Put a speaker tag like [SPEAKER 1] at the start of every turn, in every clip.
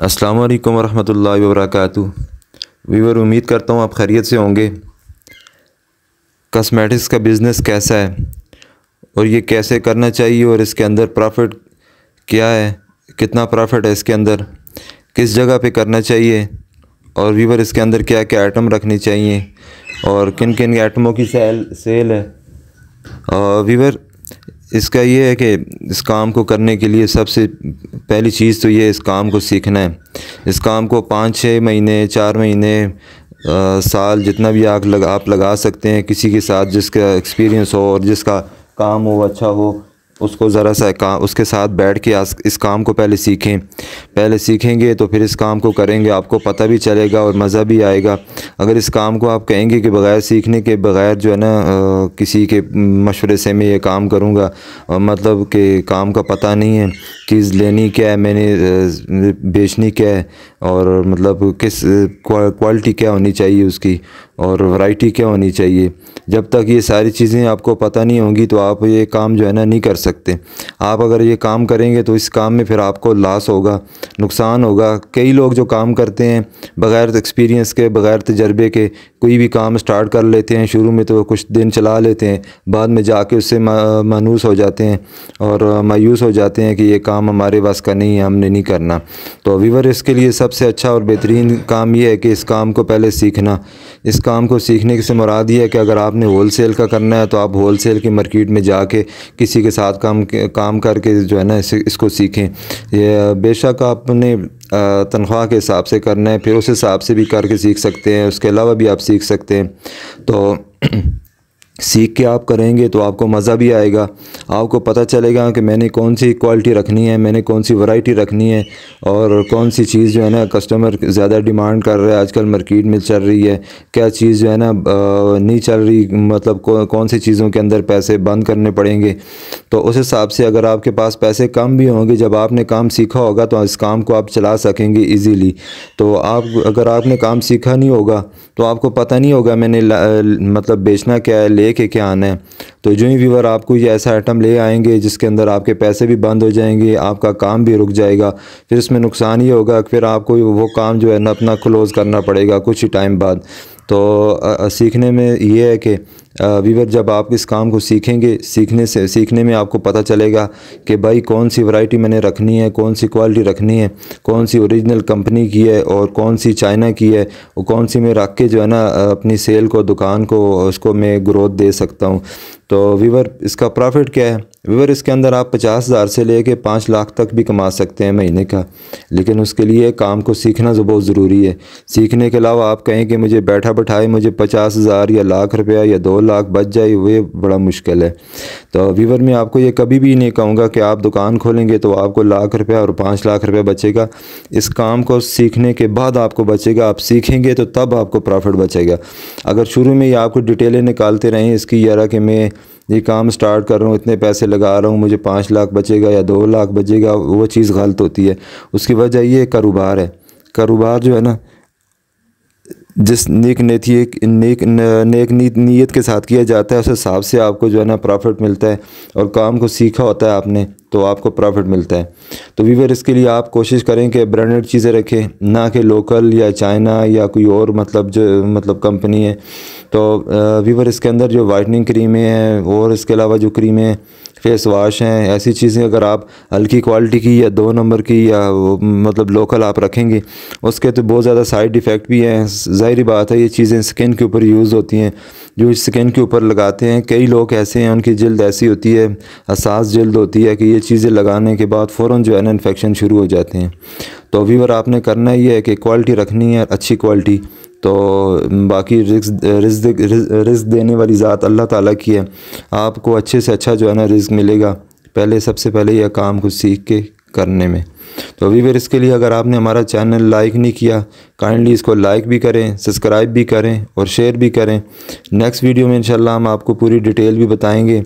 [SPEAKER 1] अस्सलाम वालेकुम रहमतुल्लाहि व बरकातहू व्यूअर उम्मीद करता हूँ आप खैरियत से होंगे कस्मेटिक्स का बिज़नेस कैसा है और ये कैसे करना चाहिए और इसके अंदर प्रॉफिट क्या है कितना प्रॉफिट है इसके अंदर किस जगह पे करना चाहिए और वीवर इसके अंदर क्या क्या आइटम रखनी चाहिए और किन किन आइटमों की सेल सेल है और वीवर इसका ये है कि इस काम को करने के लिए सबसे पहली चीज़ तो ये इस काम को सीखना है इस काम को पाँच छः महीने चार महीने आ, साल जितना भी आप लगा आप लगा सकते हैं किसी के साथ जिसका एक्सपीरियंस हो और जिसका काम हो अच्छा हो उसको ज़रा सा काम उसके साथ बैठ के इस काम को पहले सीखें पहले सीखेंगे तो फिर इस काम को करेंगे आपको पता भी चलेगा और मज़ा भी आएगा अगर इस काम को आप कहेंगे कि बग़ैर सीखने के बग़ैर जो है ना किसी के मशवरे से मैं ये काम करूँगा मतलब कि काम का पता नहीं है चीज़ लेनी क्या है मैंने बेचनी क्या है और मतलब किस क्वालिटी क्या होनी चाहिए उसकी और वैरायटी क्या होनी चाहिए जब तक ये सारी चीज़ें आपको पता नहीं होंगी तो आप ये काम जो है ना नहीं कर सकते आप अगर ये काम करेंगे तो इस काम में फिर आपको लॉस होगा नुकसान होगा कई लोग जो काम करते हैं बग़ैर एक्सपीरियंस के बग़ैर तजर्बे के कोई भी काम स्टार्ट कर लेते हैं शुरू में तो कुछ दिन चला लेते हैं बाद में जाके उससे मानूस हो जाते हैं और मायूस हो जाते हैं कि ये काम हमारे पास का नहीं है हमने नहीं करना तो वीवर इसके लिए सबसे अच्छा और बेहतरीन काम ये है कि इस काम को पहले सीखना इस काम काम को सीखने से मुराद ये है कि अगर आपने होल सेल का करना है तो आप होल सेल की मार्केट में जाके किसी के साथ काम काम करके जो है ना इस, इसको सीखें ये बेशक आपने तनख्वाह के हिसाब से करना है फिर उस हिसाब से भी करके सीख सकते हैं उसके अलावा भी आप सीख सकते हैं तो सीख के आप करेंगे तो आपको मज़ा भी आएगा आपको पता चलेगा कि मैंने कौन सी क्वालिटी रखनी है मैंने कौन सी वैरायटी रखनी है और कौन सी चीज़ जो है ना कस्टमर ज़्यादा डिमांड कर रहा है आजकल मार्केट में चल रही है क्या चीज़ जो है ना नहीं चल रही मतलब कौ, कौन सी चीज़ों के अंदर पैसे बंद करने पड़ेंगे तो उस हिसाब से अगर आपके पास पैसे कम भी होंगे जब आपने काम सीखा होगा तो इस काम को आप चला सकेंगे ईजीली तो आप अगर आपने काम सीखा नहीं होगा तो आपको पता नहीं होगा मैंने मतलब बेचना क्या है ले लेके क्या आना है तो जो ही व्यूवर आपको ये ऐसा आइटम ले आएंगे जिसके अंदर आपके पैसे भी बंद हो जाएंगे आपका काम भी रुक जाएगा फिर इसमें नुकसान ही होगा फिर आपको वो काम जो है ना अपना क्लोज़ करना पड़ेगा कुछ ही टाइम बाद तो आ, सीखने में ये है कि वीवर जब आप इस काम को सीखेंगे सीखने से सीखने में आपको पता चलेगा कि भाई कौन सी वैरायटी मैंने रखनी है कौन सी क्वालिटी रखनी है कौन सी ओरिजिनल कंपनी की है और कौन सी चाइना की है और कौन सी मैं रख के जो है ना अपनी सेल को दुकान को उसको मैं ग्रोथ दे सकता हूँ तो वीवर इसका प्रॉफिट क्या है वीवर इसके अंदर आप पचास हज़ार से ले कर पाँच लाख तक भी कमा सकते हैं महीने का लेकिन उसके लिए काम को सीखना जो तो बहुत ज़रूरी है सीखने के अलावा आप कहें कि मुझे बैठा बैठाए मुझे पचास हज़ार या लाख रुपया या दो लाख बच जाए वे बड़ा मुश्किल है तो वीवर मैं आपको ये कभी भी नहीं कहूँगा कि आप दुकान खोलेंगे तो आपको लाख रुपया और पाँच लाख रुपया बचेगा इस काम को सीखने के बाद आपको बचेगा आप सीखेंगे तो तब आपको प्रॉफिट बचेगा अगर शुरू में ही आपको डिटेलें निकालते रहें इसकी यारा कि मैं ये काम स्टार्ट कर रहा हूँ इतने पैसे लगा रहा हूँ मुझे पाँच लाख बचेगा या दो लाख बचेगा वो चीज़ गलत होती है उसकी वजह ये कारोबार है कारोबार जो है ना जिस नेक नेतिये नेक नेक नीयत के साथ किया जाता है उस हिसाब से आपको जो है ना प्रॉफिट मिलता है और काम को सीखा होता है आपने तो आपको प्रॉफिट मिलता है तो वीवर इसके लिए आप कोशिश करें कि ब्रांडेड चीज़ें रखें ना कि लोकल या चाइना या कोई और मतलब जो मतलब कंपनी है तो वीवर इसके अंदर जो वाइटनिंग क्रीमें हैं और इसके अलावा जो क्रीमें फेस वाश हैं ऐसी चीज़ें अगर आप हल्की क्वालिटी की या दो नंबर की या मतलब लोकल आप रखेंगे उसके तो बहुत ज़्यादा साइड इफ़ेक्ट भी हैं ज़ाहरी बात है ये चीज़ें स्किन के ऊपर यूज़ होती हैं जो स्किन के ऊपर लगाते हैं कई लोग ऐसे हैं उनकी जल्द ऐसी होती है असास जल्द होती है कि ये चीज़ें लगाने के बाद फ़ौर जो है ना इन्फेक्शन शुरू हो जाते हैं तो अभी आपने करना ही है कि क्वालिटी रखनी है अच्छी क्वालिटी तो बाकी रिस्क रिस्क रिस्क देने वाली ज़ात अल्लाह ताला की है आपको अच्छे से अच्छा जो है ना रिस्क मिलेगा पहले सबसे पहले यह काम को सीख के करने में तो फिर इसके लिए अगर आपने हमारा चैनल लाइक नहीं किया काइंडली इसको लाइक भी करें सब्सक्राइब भी करें और शेयर भी करें नेक्स्ट वीडियो में इंशाल्लाह हम आपको पूरी डिटेल भी बताएंगे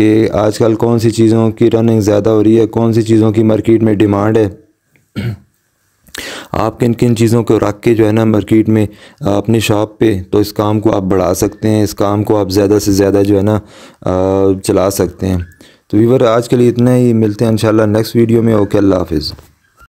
[SPEAKER 1] कि आजकल कौन सी चीज़ों की रनिंग ज़्यादा हो रही है कौन सी चीज़ों की मार्केट में डिमांड है आप किन किन चीज़ों को रख के जो है ना मार्केट में अपनी शॉप पे तो इस काम को आप बढ़ा सकते हैं इस काम को आप ज़्यादा से ज़्यादा जो है ना चला सकते हैं तो वीवर आज के लिए इतना ही मिलते हैं इन नेक्स्ट वीडियो में ओके अल्लाह हाफिज़